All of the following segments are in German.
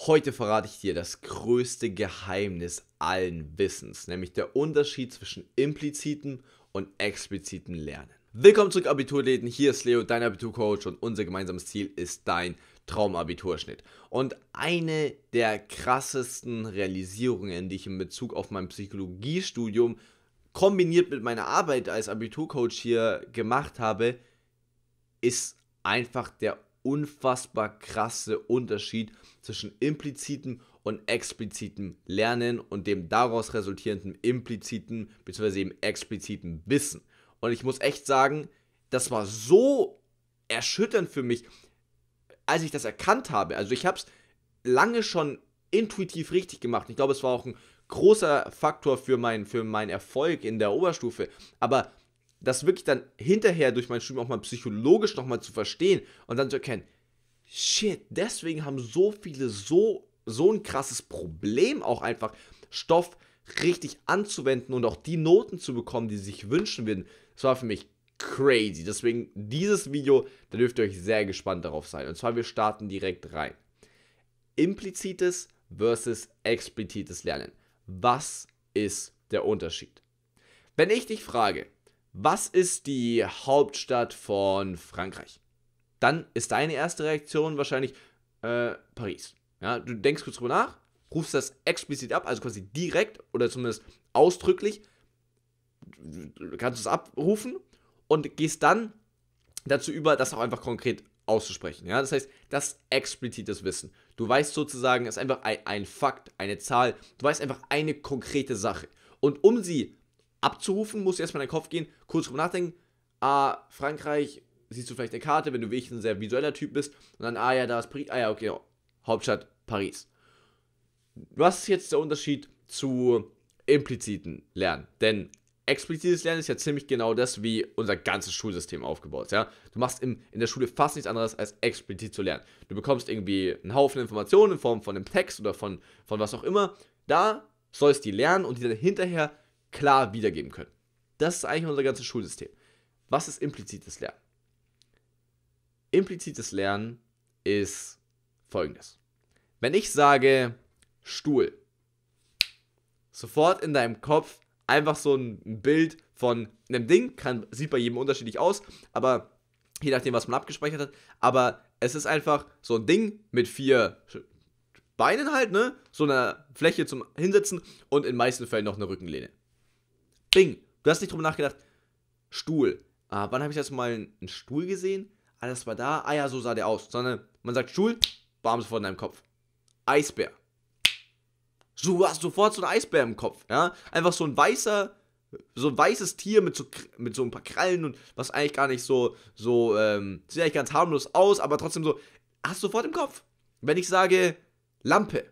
Heute verrate ich dir das größte Geheimnis allen Wissens, nämlich der Unterschied zwischen implizitem und explizitem Lernen. Willkommen zurück, Abiturläden. Hier ist Leo, dein Abiturcoach, und unser gemeinsames Ziel ist dein Traumabiturschnitt. Und eine der krassesten Realisierungen, die ich in Bezug auf mein Psychologiestudium kombiniert mit meiner Arbeit als Abiturcoach hier gemacht habe, ist einfach der unfassbar krasse Unterschied zwischen implizitem und explizitem Lernen und dem daraus resultierenden impliziten bzw. eben expliziten Wissen. Und ich muss echt sagen, das war so erschütternd für mich, als ich das erkannt habe. Also ich habe es lange schon intuitiv richtig gemacht. Ich glaube, es war auch ein großer Faktor für, mein, für meinen Erfolg in der Oberstufe. Aber das wirklich dann hinterher durch mein Studium auch mal psychologisch nochmal zu verstehen und dann zu erkennen, shit, deswegen haben so viele so, so ein krasses Problem auch einfach, Stoff richtig anzuwenden und auch die Noten zu bekommen, die sie sich wünschen würden. Das war für mich crazy. Deswegen dieses Video, da dürft ihr euch sehr gespannt darauf sein. Und zwar, wir starten direkt rein. Implizites versus explizites Lernen. Was ist der Unterschied? Wenn ich dich frage, was ist die Hauptstadt von Frankreich? Dann ist deine erste Reaktion wahrscheinlich äh, Paris. Ja, du denkst kurz drüber nach, rufst das explizit ab, also quasi direkt oder zumindest ausdrücklich, kannst du es abrufen und gehst dann dazu über, das auch einfach konkret auszusprechen. Ja? Das heißt, das explizites Wissen. Du weißt sozusagen, es ist einfach ein, ein Fakt, eine Zahl, du weißt einfach eine konkrete Sache. Und um sie abzurufen, musst du erstmal in deinen Kopf gehen, kurz drüber nachdenken. Ah, Frankreich, siehst du vielleicht eine Karte, wenn du wirklich ein sehr visueller Typ bist. Und dann, ah ja, da ist Paris. Ah ja, okay, genau. Hauptstadt Paris. Was ist jetzt der Unterschied zu impliziten Lernen? Denn explizites Lernen ist ja ziemlich genau das, wie unser ganzes Schulsystem aufgebaut ist. Ja? Du machst im, in der Schule fast nichts anderes, als explizit zu lernen. Du bekommst irgendwie einen Haufen Informationen in Form von einem Text oder von, von was auch immer. Da sollst du die lernen und die dann hinterher klar wiedergeben können. Das ist eigentlich unser ganzes Schulsystem. Was ist implizites Lernen? Implizites Lernen ist folgendes. Wenn ich sage Stuhl, sofort in deinem Kopf einfach so ein Bild von einem Ding, kann, sieht bei jedem unterschiedlich aus, aber je nachdem, was man abgespeichert hat, aber es ist einfach so ein Ding mit vier Beinen halt, ne? So einer Fläche zum Hinsetzen und in meisten Fällen noch eine Rückenlehne. Bing. Du hast nicht drüber nachgedacht. Stuhl. Ah, wann habe ich das mal einen Stuhl gesehen? Ah, das war da. Ah ja, so sah der aus. Sondern man sagt Stuhl, bam, sofort in deinem Kopf. Eisbär. So du hast sofort so ein Eisbär im Kopf, ja? Einfach so ein weißer, so ein weißes Tier mit so, mit so ein paar Krallen und was eigentlich gar nicht so, so, ähm, sieht eigentlich ganz harmlos aus, aber trotzdem so, hast du sofort im Kopf. Wenn ich sage Lampe,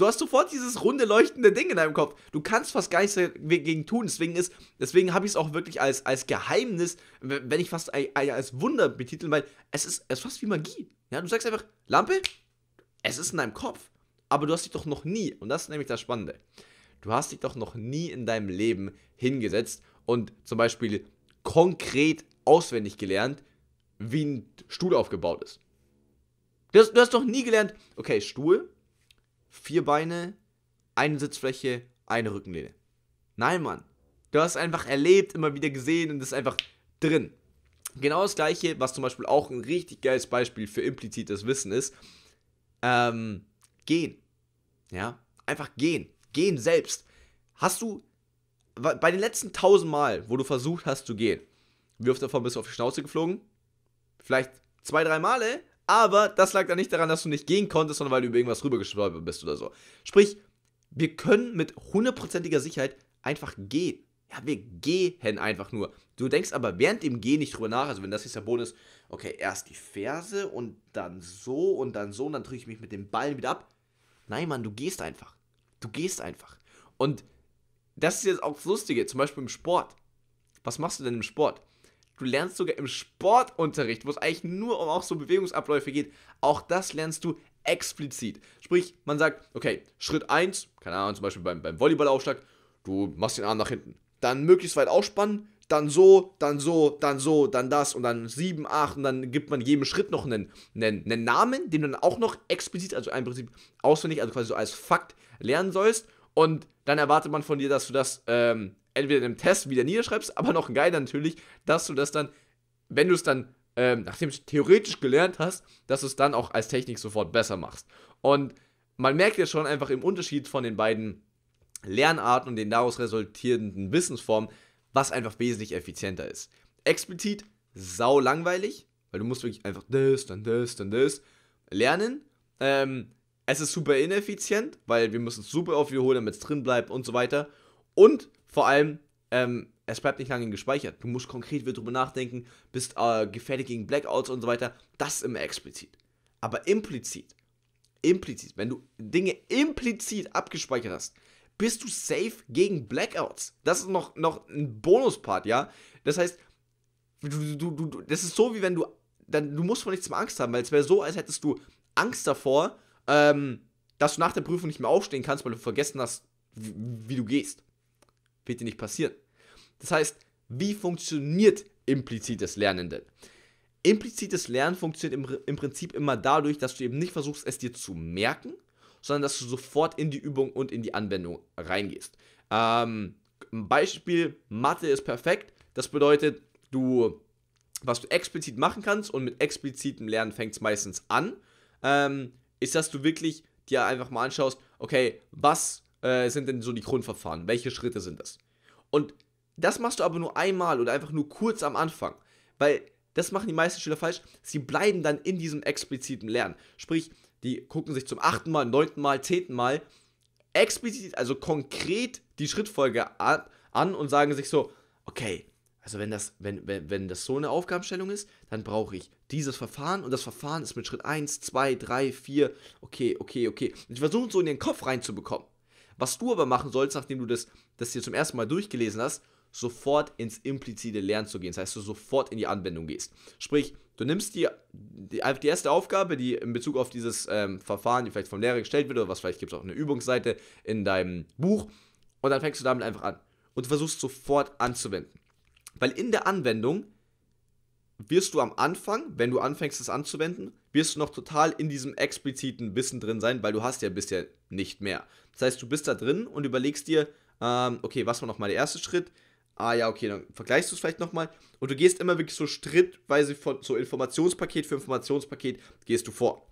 Du hast sofort dieses runde, leuchtende Ding in deinem Kopf. Du kannst fast gar nichts dagegen tun. Deswegen deswegen habe ich es auch wirklich als, als Geheimnis, wenn ich fast als Wunder betiteln, weil es ist, es ist fast wie Magie. Ja, du sagst einfach, Lampe, es ist in deinem Kopf, aber du hast dich doch noch nie, und das ist nämlich das Spannende, du hast dich doch noch nie in deinem Leben hingesetzt und zum Beispiel konkret auswendig gelernt, wie ein Stuhl aufgebaut ist. Du hast, du hast doch nie gelernt, okay, Stuhl, vier Beine, eine Sitzfläche, eine Rückenlehne. Nein, Mann. Du hast einfach erlebt, immer wieder gesehen und ist einfach drin. Genau das gleiche, was zum Beispiel auch ein richtig geiles Beispiel für implizites Wissen ist. Ähm, gehen. Ja, einfach gehen. Gehen selbst. Hast du bei den letzten tausend Mal, wo du versucht hast zu gehen, wie oft davon bist du auf die Schnauze geflogen? Vielleicht zwei, drei Male? Aber das lag dann nicht daran, dass du nicht gehen konntest, sondern weil du über irgendwas rübergestolpert bist oder so. Sprich, wir können mit hundertprozentiger Sicherheit einfach gehen. Ja, wir gehen einfach nur. Du denkst aber während dem Gehen nicht drüber nach. Also, wenn das jetzt der Bonus, okay, erst die Ferse und dann so und dann so und dann drücke ich mich mit dem Ball wieder ab. Nein, Mann, du gehst einfach. Du gehst einfach. Und das ist jetzt auch das Lustige, zum Beispiel im Sport. Was machst du denn im Sport? Du lernst sogar im Sportunterricht, wo es eigentlich nur um auch so Bewegungsabläufe geht, auch das lernst du explizit. Sprich, man sagt, okay, Schritt 1, keine Ahnung, zum Beispiel beim, beim Volleyballaufschlag, du machst den Arm nach hinten. Dann möglichst weit ausspannen, dann so, dann so, dann so, dann das und dann 7, 8 und dann gibt man jedem Schritt noch einen, einen, einen Namen, den du dann auch noch explizit, also im Prinzip auswendig, also quasi so als Fakt lernen sollst und dann erwartet man von dir, dass du das ähm, entweder im Test wieder niederschreibst, aber noch geil natürlich, dass du das dann, wenn du es dann, ähm, nachdem du es theoretisch gelernt hast, dass du es dann auch als Technik sofort besser machst. Und man merkt ja schon einfach im Unterschied von den beiden Lernarten und den daraus resultierenden Wissensformen, was einfach wesentlich effizienter ist. Explizit sau langweilig, weil du musst wirklich einfach das, dann das, dann das lernen. Ähm, es ist super ineffizient, weil wir müssen es super oft wiederholen, damit es drin bleibt und so weiter. Und vor allem, ähm, es bleibt nicht lange gespeichert. Du musst konkret wieder drüber nachdenken, bist äh, gefährdet gegen Blackouts und so weiter. Das ist immer explizit. Aber implizit, implizit, wenn du Dinge implizit abgespeichert hast, bist du safe gegen Blackouts. Das ist noch, noch ein Bonuspart, ja? Das heißt, du, du, du, das ist so, wie wenn du, dann, du musst vor nichts mehr Angst haben, weil es wäre so, als hättest du Angst davor, ähm, dass du nach der Prüfung nicht mehr aufstehen kannst, weil du vergessen hast, wie, wie du gehst. Wird dir nicht passieren. Das heißt, wie funktioniert implizites Lernen denn? Implizites Lernen funktioniert im, im Prinzip immer dadurch, dass du eben nicht versuchst, es dir zu merken, sondern dass du sofort in die Übung und in die Anwendung reingehst. Ähm, Beispiel, Mathe ist perfekt. Das bedeutet, du, was du explizit machen kannst, und mit explizitem Lernen fängt es meistens an, ähm, ist, dass du wirklich dir einfach mal anschaust, okay, was äh, sind denn so die Grundverfahren? Welche Schritte sind das? Und das machst du aber nur einmal oder einfach nur kurz am Anfang, weil das machen die meisten Schüler falsch. Sie bleiben dann in diesem expliziten Lernen. Sprich, die gucken sich zum achten Mal, neunten Mal, zehnten Mal explizit, also konkret die Schrittfolge an, und sagen sich so, okay, also wenn das, wenn, wenn, wenn das so eine Aufgabenstellung ist, dann brauche ich dieses Verfahren und das Verfahren ist mit Schritt 1, 2, 3, 4, okay, okay, okay. Und ich versuche so in den Kopf reinzubekommen. Was du aber machen sollst, nachdem du das, das dir zum ersten Mal durchgelesen hast, sofort ins implizite Lernen zu gehen. Das heißt, du sofort in die Anwendung gehst. Sprich, du nimmst die, die, die erste Aufgabe, die in Bezug auf dieses ähm, Verfahren, die vielleicht vom Lehrer gestellt wird, oder was vielleicht gibt es auch eine Übungsseite in deinem Buch, und dann fängst du damit einfach an. Und du versuchst sofort anzuwenden. Weil in der Anwendung wirst du am Anfang, wenn du anfängst es anzuwenden, wirst du noch total in diesem expliziten Wissen drin sein, weil du hast ja bisher nicht mehr. Das heißt, du bist da drin und überlegst dir, ähm, okay, was war nochmal der erste Schritt? Ah ja, okay, dann vergleichst du es vielleicht nochmal und du gehst immer wirklich so schrittweise von so Informationspaket für Informationspaket gehst du vor.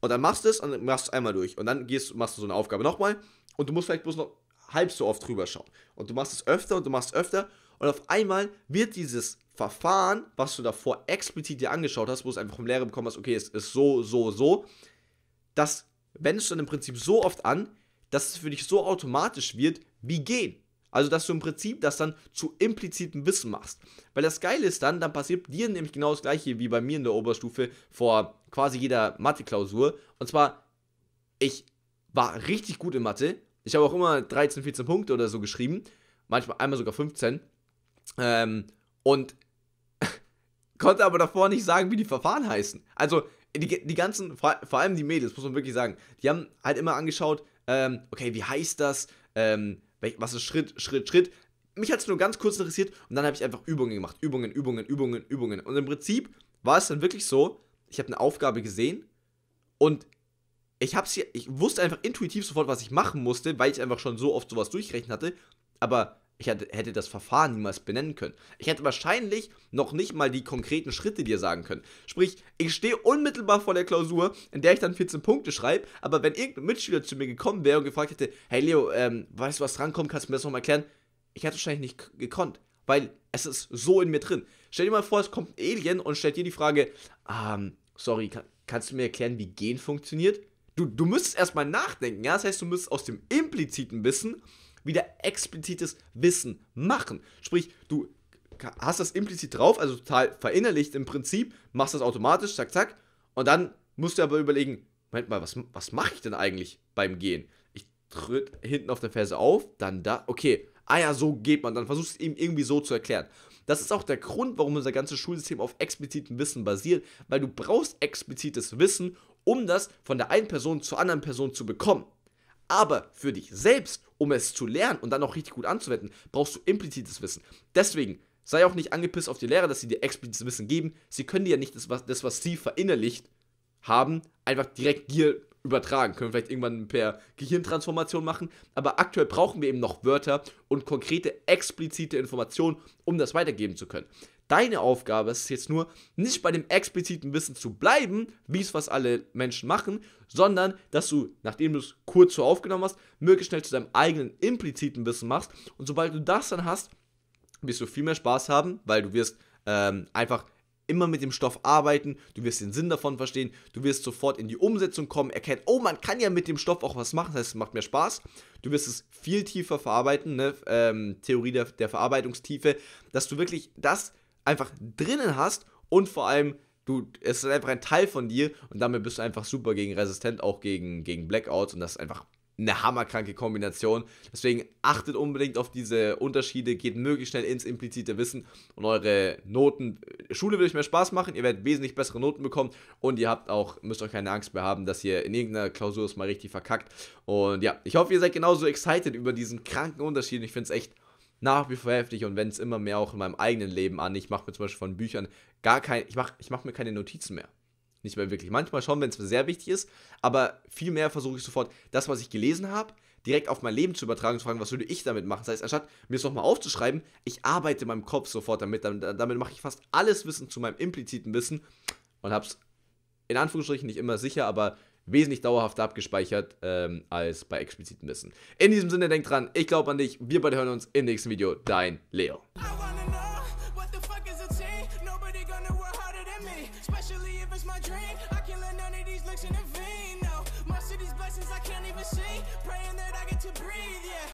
Und dann machst du es und machst es einmal durch und dann gehst, machst du so eine Aufgabe nochmal und du musst vielleicht bloß noch halb so oft drüber schauen. Und du machst es öfter und du machst es öfter und auf einmal wird dieses Verfahren, was du davor explizit dir angeschaut hast, wo du es einfach vom Lehrer bekommen hast, okay, es ist so, so, so, das wendest du dann im Prinzip so oft an, dass es für dich so automatisch wird, wie gehen. Also, dass du im Prinzip das dann zu implizitem Wissen machst. Weil das Geile ist dann, dann passiert dir nämlich genau das Gleiche wie bei mir in der Oberstufe vor quasi jeder Mathe-Klausur. Und zwar, ich war richtig gut in Mathe. Ich habe auch immer 13, 14 Punkte oder so geschrieben. Manchmal einmal sogar 15. Ähm, und konnte aber davor nicht sagen, wie die Verfahren heißen. Also die, die ganzen, vor, vor allem die Mädels, muss man wirklich sagen, die haben halt immer angeschaut, ähm, okay, wie heißt das? Ähm, was ist Schritt, Schritt, Schritt? Mich hat es nur ganz kurz interessiert und dann habe ich einfach Übungen gemacht. Übungen, Übungen, Übungen, Übungen. Und im Prinzip war es dann wirklich so, ich habe eine Aufgabe gesehen und ich hab's hier, ich wusste einfach intuitiv sofort, was ich machen musste, weil ich einfach schon so oft sowas durchrechnen hatte. Aber ich hätte das Verfahren niemals benennen können. Ich hätte wahrscheinlich noch nicht mal die konkreten Schritte dir sagen können. Sprich, ich stehe unmittelbar vor der Klausur, in der ich dann 14 Punkte schreibe, aber wenn irgendein Mitschüler zu mir gekommen wäre und gefragt hätte, hey Leo, ähm, weißt du, was rankommt, kannst du mir das nochmal erklären? Ich hätte wahrscheinlich nicht gekonnt, weil es ist so in mir drin. Stell dir mal vor, es kommt ein Alien und stellt dir die Frage, ähm, sorry, kann, kannst du mir erklären, wie Gen funktioniert? Du, du müsstest erstmal nachdenken, ja? Das heißt, du müsstest aus dem impliziten Wissen wieder explizites Wissen machen. Sprich, du hast das implizit drauf, also total verinnerlicht im Prinzip, machst das automatisch, zack, zack, und dann musst du aber überlegen, Moment mal, was, was mache ich denn eigentlich beim Gehen? Ich tritt hinten auf der Ferse auf, dann da, okay, ah ja, so geht man, dann versuchst du es ihm irgendwie so zu erklären. Das ist auch der Grund, warum unser ganzes Schulsystem auf explizitem Wissen basiert, weil du brauchst explizites Wissen, um das von der einen Person zur anderen Person zu bekommen. Aber für dich selbst, um es zu lernen und dann auch richtig gut anzuwenden, brauchst du implizites Wissen. Deswegen sei auch nicht angepisst auf die Lehrer, dass sie dir explizites Wissen geben. Sie können dir ja nicht das, was, das, was sie verinnerlicht haben, einfach direkt dir übertragen. Können vielleicht irgendwann per Gehirntransformation machen. Aber aktuell brauchen wir eben noch Wörter und konkrete, explizite Informationen, um das weitergeben zu können. Deine Aufgabe ist es jetzt nur, nicht bei dem expliziten Wissen zu bleiben, wie es was alle Menschen machen, sondern dass du, nachdem du es kurz so aufgenommen hast, möglichst schnell zu deinem eigenen impliziten Wissen machst. Und sobald du das dann hast, wirst du viel mehr Spaß haben, weil du wirst ähm, einfach immer mit dem Stoff arbeiten, du wirst den Sinn davon verstehen, du wirst sofort in die Umsetzung kommen, erkennen, oh, man kann ja mit dem Stoff auch was machen, das heißt, es macht mehr Spaß, du wirst es viel tiefer verarbeiten, ne? ähm, Theorie der, der Verarbeitungstiefe, dass du wirklich das einfach drinnen hast und vor allem du, es ist einfach ein Teil von dir und damit bist du einfach super gegen resistent, auch gegen, gegen Blackouts und das ist einfach eine hammerkranke Kombination. Deswegen achtet unbedingt auf diese Unterschiede, geht möglichst schnell ins implizite Wissen und eure Noten, äh, Schule wird euch mehr Spaß machen, ihr werdet wesentlich bessere Noten bekommen und ihr habt auch, müsst euch keine Angst mehr haben, dass ihr in irgendeiner Klausur es mal richtig verkackt. Und ja, ich hoffe, ihr seid genauso excited über diesen kranken Unterschied. Ich finde es echt nach wie vor heftig und wenn es immer mehr auch in meinem eigenen Leben an. Ich mache mir zum Beispiel von Büchern gar kein, ich mache ich mach mir keine Notizen mehr. Nicht mehr wirklich. Manchmal schon, wenn es sehr wichtig ist, aber vielmehr versuche ich sofort, das, was ich gelesen habe, direkt auf mein Leben zu übertragen und zu fragen, was würde ich damit machen? Das heißt, anstatt mir es nochmal aufzuschreiben, ich arbeite in meinem Kopf sofort damit. Damit, damit mache ich fast alles Wissen zu meinem impliziten Wissen und habe es in Anführungsstrichen nicht immer sicher, aber wesentlich dauerhafter abgespeichert ähm, als bei expliziten Wissen. In diesem Sinne, denk dran, ich glaube an dich. Wir beide hören uns im nächsten Video. Dein Leo.